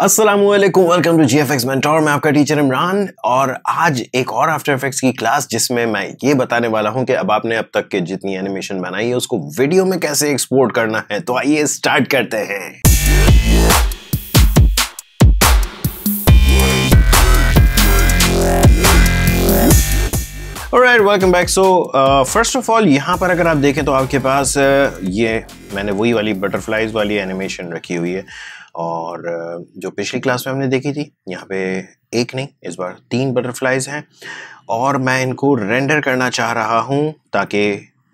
Aslam welcome to G F X mentor मैं आपका teacher Imran और आज एक और आफ्टर इफेक्ट्स की क्लास जिसमें मैं ये बताने वाला हूँ कि अब आपने अब तक के जितनी एनिमेशन बनाई है उसको वीडियो में कैसे एक्सपोर्ट करना है तो आइए स्टार्ट करते हैं और welcome back so first of all यहाँ पर अगर आप देखें तो आपके पास uh, ये मैंने वही वाली बटरफ्लाइज वाली एनिमेशन रखी हुई है और जो पिछली क्लास में हमने देखी थी यहाँ पे एक नहीं इस बार तीन बटरफ्लाइज हैं और मैं इनको रेंडर करना चाह रहा हूँ ताकि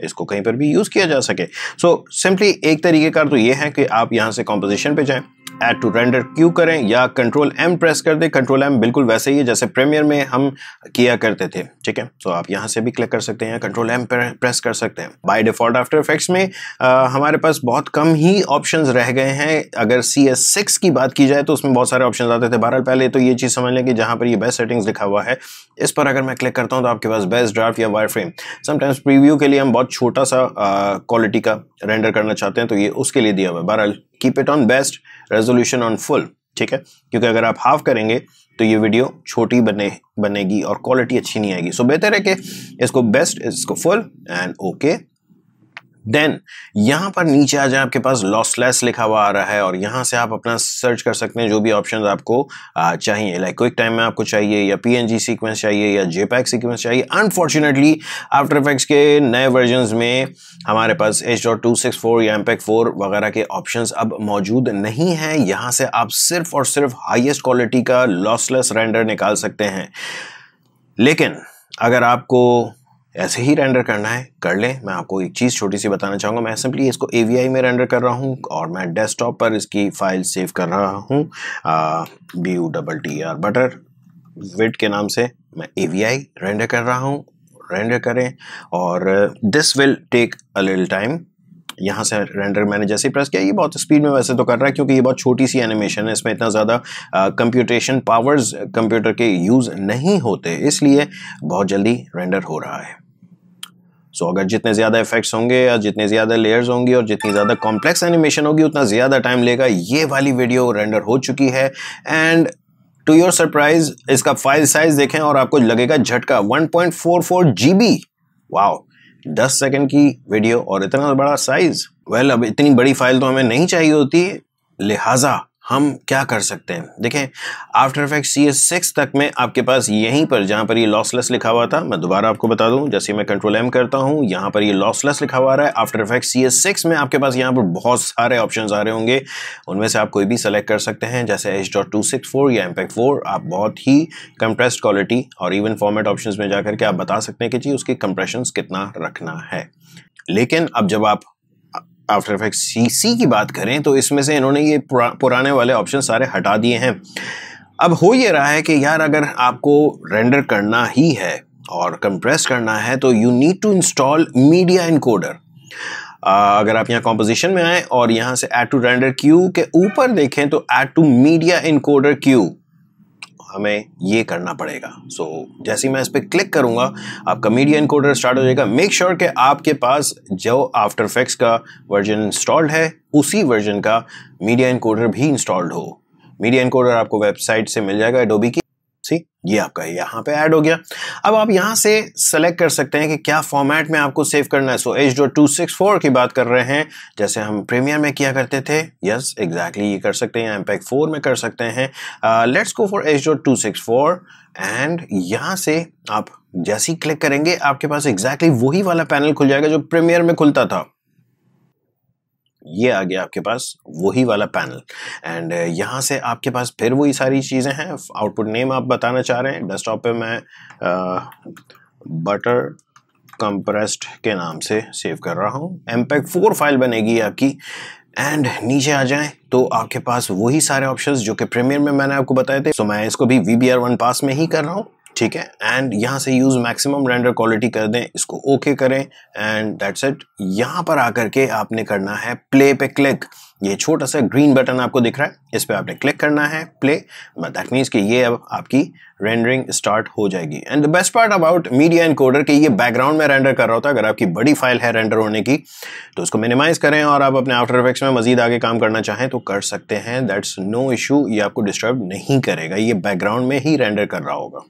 इसको कहीं पर भी यूज़ किया जा सके सो so, सिंपली एक तरीके का तो ये है कि आप यहाँ से कॉम्पोजिशन पे जाएं एड टू रेंडर क्यू करें या कंट्रोल एम प्रेस कर दें कंट्रोल एम बिल्कुल वैसे ही है जैसे प्रीमियर में हम किया करते थे ठीक है तो आप यहाँ से भी क्लिक कर सकते हैं कंट्रोल एम प्रेस कर सकते हैं बाय डिफॉल्ट आफ्टर इफेक्ट्स में आ, हमारे पास बहुत कम ही ऑप्शन रह गए हैं अगर सी एस सिक्स की बात की जाए तो उसमें बहुत सारे ऑप्शन आते थे बहरहाल पहले तो ये चीज़ समझ लें कि जहाँ पर ये बेस्ट सेटिंग्स लिखा हुआ है इस पर अगर मैं क्लिक करता हूँ तो आपके पास बेस्ट ड्राफ्ट या वायर फ्रेम समटाइम्स प्रीव्यू के लिए हम बहुत छोटा सा क्वालिटी का रेंडर करना चाहते हैं तो ये उसके लिए दिया हुआ है बहरहाल keep it on best resolution on full ठीक है क्योंकि अगर आप हाफ करेंगे तो ये वीडियो छोटी बने बनेगी और क्वालिटी अच्छी नहीं आएगी सो so, बेहतर है कि इसको बेस्ट इसको फुल एंड ओके देन यहाँ पर नीचे आ जाए आपके पास लॉसलेस लिखा हुआ आ रहा है और यहाँ से आप अपना सर्च कर सकते हैं जो भी ऑप्शन आपको चाहिए लाइक क्विक टाइम में आपको चाहिए या पी सीक्वेंस चाहिए या जे सीक्वेंस चाहिए अनफॉर्चुनेटली आफ्टर इफेक्ट्स के नए वर्जन में हमारे पास H dot two six four या एमपेक फोर वगैरह के ऑप्शन अब मौजूद नहीं है यहाँ से आप सिर्फ और सिर्फ हाइएस्ट क्वालिटी का लॉसलेस रेंडर निकाल सकते हैं लेकिन अगर आपको ऐसे ही रेंडर करना है कर लें मैं आपको एक चीज़ छोटी सी बताना चाहूँगा मैं सिंपली इसको ए में रेंडर कर रहा हूँ और मैं डेस्कटॉप पर इसकी फाइल सेव कर रहा हूँ B U double T R butter विट के नाम से मैं ए रेंडर कर रहा हूँ रेंडर करें और this will take a little time यहाँ से रेंडर मैंने जैसे ही प्रेस किया ये बहुत स्पीड में वैसे तो कर रहा है क्योंकि ये बहुत छोटी सी एनिमेशन है इसमें इतना ज़्यादा कंप्यूटेशन पावर्स कंप्यूटर के यूज़ नहीं होते इसलिए बहुत जल्दी रेंडर हो रहा है सो so, अगर जितने ज़्यादा इफेक्ट्स होंगे या जितने ज़्यादा लेयर्स होंगी और जितनी ज़्यादा कॉम्प्लेक्स एनिमेशन होगी उतना ज़्यादा टाइम लेगा ये वाली वीडियो रेंडर हो चुकी है एंड टू योर सरप्राइज इसका फाइल साइज देखें और आपको लगेगा झटका 1.44 बी वाओ 10 सेकंड की वीडियो और इतना बड़ा साइज वेल well, अब इतनी बड़ी फाइल तो हमें नहीं चाहिए होती लिहाजा हम क्या कर सकते हैं देखें after effect C S six तक में आपके पास यहीं पर जहाँ पर ये लॉसलेस लिखा हुआ था मैं दोबारा आपको बता दूं जैसे मैं कंट्रोल एम करता हूँ यहाँ पर ये लॉसलेस लिखा हुआ रहा है after effect C S six में आपके पास यहाँ पर बहुत सारे ऑप्शन आ रहे होंगे उनमें से आप कोई भी सेलेक्ट कर सकते हैं जैसे H dot two six four या एम पैक फोर आप बहुत ही कंप्रेस्ड क्वालिटी और इवन फॉर्मेट ऑप्शन में जा करके आप बता सकते हैं कि जी उसकी कंप्रेशन कितना रखना है लेकिन अब जब आप आफ्टर इफेक्ट सी सी की बात करें तो इसमें से इन्होंने ये पुरा, पुराने वाले ऑप्शन सारे हटा दिए हैं अब हो ये रहा है कि यार अगर आपको रेंडर करना ही है और कंप्रेस करना है तो you need to install media encoder अगर आप यहाँ कॉम्पोजिशन में आएँ और यहाँ से एड टू रेंडर क्यू के ऊपर देखें तो add to media encoder queue हमें ये करना पड़ेगा सो so, जैसे ही मैं इस पर क्लिक करूँगा आपका मीडिया इनकोडर स्टार्ट हो जाएगा मेक श्योर sure कि आपके पास जो आफ्टर फैक्स का वर्जन इंस्टॉल्ड है उसी वर्जन का मीडिया इनकोडर भी इंस्टॉल्ड हो मीडिया इनकोडर आपको वेबसाइट से मिल जाएगा एडोबी की सी ये आपका यहाँ पे ऐड हो गया अब आप यहाँ से सेलेक्ट कर सकते हैं कि क्या फॉर्मेट में आपको सेव करना है so H dot two six four की बात कर रहे हैं जैसे हम प्रीमियर में किया करते थे यस एग्जैक्टली ये कर सकते हैं एम पैक फोर में कर सकते हैं let's go for H dot two six four and यहाँ से आप जैसे ही क्लिक करेंगे आपके पास एग्जैक्टली exactly वही वाला पैनल खुल जाएगा जो प्रीमियर में खुलता था ये आ गया आपके पास वही वाला पैनल एंड uh, यहाँ से आपके पास फिर वही सारी चीज़ें हैं आउटपुट नेम आप बताना चाह रहे हैं डेस्कटॉप पे मैं बटर uh, कंप्रेस्ड के नाम से सेव कर रहा हूँ एम फोर फाइल बनेगी आपकी एंड नीचे आ जाएं तो आपके पास वही सारे ऑप्शंस जो कि प्रीमियर में मैंने आपको बताए थे सो so मैं इसको भी V B R one pass में ही कर रहा हूँ ठीक है एंड यहाँ से यूज़ मैक्सिमम रेंडर क्वालिटी कर दें इसको ओके okay करें एंड दैट्स इट यहाँ पर आकर के आपने करना है प्ले पे क्लिक ये छोटा सा ग्रीन बटन आपको दिख रहा है इस पर आपने क्लिक करना है प्ले दैट मीन्स कि ये अब आपकी रेंडरिंग स्टार्ट हो जाएगी and the best part about media encoder कि ये बैकग्राउंड में रेंडर कर रहा होता है अगर आपकी बड़ी फाइल है रेंडर होने की तो उसको मिनिमाइज करें और आप अपने आफ्टर इफेक्ट्स में मजीद आगे काम करना चाहें तो कर सकते हैं दैट्स नो इशू ये आपको डिस्टर्ब नहीं करेगा ये बैकग्राउंड में ही रेंडर कर रहा होगा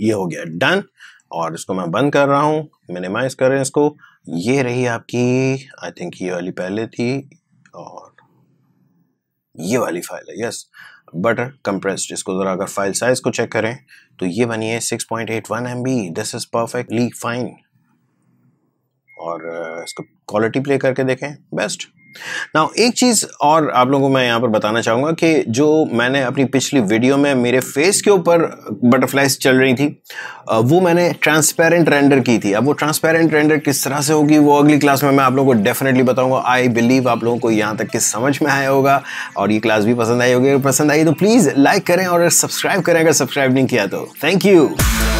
ये हो गया डन और इसको मैं बंद कर रहा हूँ मिनिमाइज कर रहे हैं इसको ये रही आपकी आई थिंक ये वाली पहले थी और ये वाली फाइल है यस बटर कंप्रेस इसको ज़रा अगर फाइल साइज को चेक करें तो ये बनी है 6.81 point this is perfectly fine और uh, इसको क्वालिटी प्ले करके देखें बेस्ट ना एक चीज़ और आप लोगों को मैं यहाँ पर बताना चाहूंगा कि जो मैंने अपनी पिछली वीडियो में मेरे फेस के ऊपर बटरफ्लाइज चल रही थी वो मैंने ट्रांसपेरेंट रेंडर की थी अब वो ट्रांसपेरेंट रेंडर किस तरह से होगी वो अगली क्लास में मैं आप लोगों को डेफिनेटली बताऊंगा आई बिलीव आप लोगों को यहाँ तक कि समझ में आया होगा और ये क्लास भी पसंद आई होगी अगर पसंद आई तो प्लीज़ लाइक करें और सब्सक्राइब करें अगर सब्सक्राइब नहीं किया तो थैंक यू